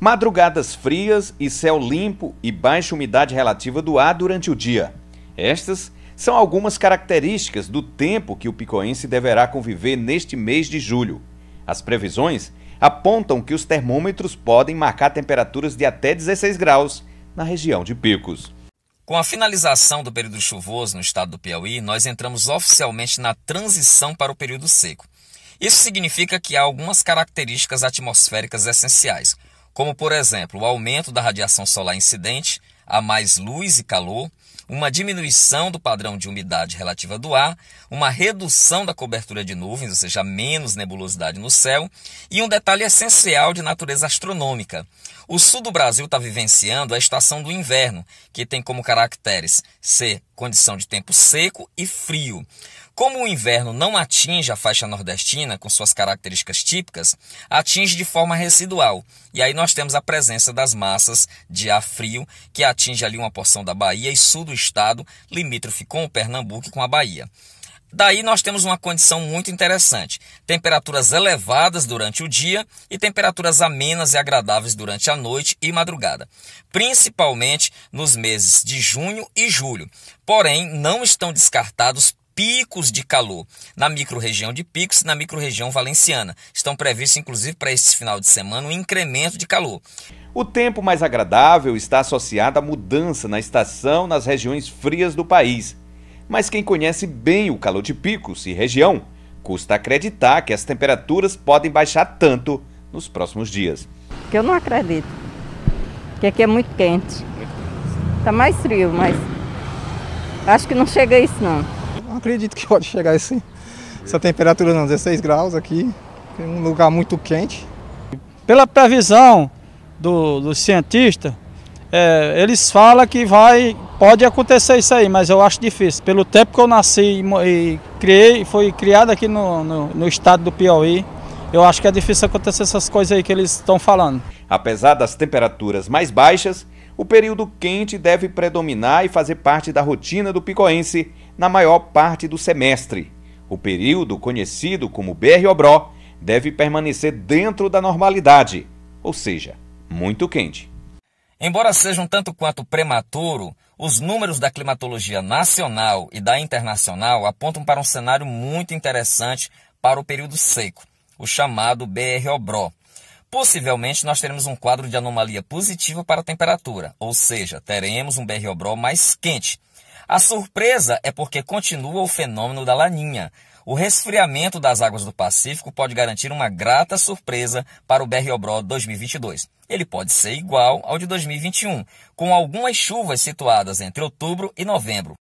Madrugadas frias e céu limpo e baixa umidade relativa do ar durante o dia. Estas são algumas características do tempo que o picoense deverá conviver neste mês de julho. As previsões apontam que os termômetros podem marcar temperaturas de até 16 graus na região de Picos. Com a finalização do período chuvoso no estado do Piauí, nós entramos oficialmente na transição para o período seco. Isso significa que há algumas características atmosféricas essenciais, como por exemplo o aumento da radiação solar incidente, a mais luz e calor, uma diminuição do padrão de umidade relativa do ar, uma redução da cobertura de nuvens, ou seja, menos nebulosidade no céu, e um detalhe essencial de natureza astronômica. O sul do Brasil está vivenciando a estação do inverno, que tem como caracteres ser condição de tempo seco e frio. Como o inverno não atinge a faixa nordestina com suas características típicas, atinge de forma residual. E aí nós temos a presença das massas de ar frio que atinge ali uma porção da Bahia e sul do estado, limítrofe com o Pernambuco e com a Bahia. Daí nós temos uma condição muito interessante: temperaturas elevadas durante o dia e temperaturas amenas e agradáveis durante a noite e madrugada, principalmente nos meses de junho e julho. Porém, não estão descartados picos de calor na microrregião de Picos e na microrregião valenciana. Estão previstos inclusive para esse final de semana um incremento de calor. O tempo mais agradável está associado à mudança na estação nas regiões frias do país mas quem conhece bem o calor de picos e região custa acreditar que as temperaturas podem baixar tanto nos próximos dias. eu não acredito, que aqui é muito quente. Está mais frio, mas acho que não chega a isso não. Não acredito que pode chegar assim. Essa temperatura não, 16 graus aqui, um lugar muito quente. Pela previsão do, do cientista, é, eles falam que vai, pode acontecer isso aí, mas eu acho difícil. Pelo tempo que eu nasci e, criei, fui criado aqui no, no, no estado do Piauí, eu acho que é difícil acontecer essas coisas aí que eles estão falando. Apesar das temperaturas mais baixas, o período quente deve predominar e fazer parte da rotina do picoense na maior parte do semestre. O período, conhecido como BR-Obró, deve permanecer dentro da normalidade, ou seja, muito quente. Embora seja um tanto quanto prematuro, os números da climatologia nacional e da internacional apontam para um cenário muito interessante para o período seco, o chamado BR-OBRO. Possivelmente nós teremos um quadro de anomalia positiva para a temperatura, ou seja, teremos um BR-OBRO mais quente. A surpresa é porque continua o fenômeno da laninha, o resfriamento das águas do Pacífico pode garantir uma grata surpresa para o BRO Bro 2022. Ele pode ser igual ao de 2021, com algumas chuvas situadas entre outubro e novembro.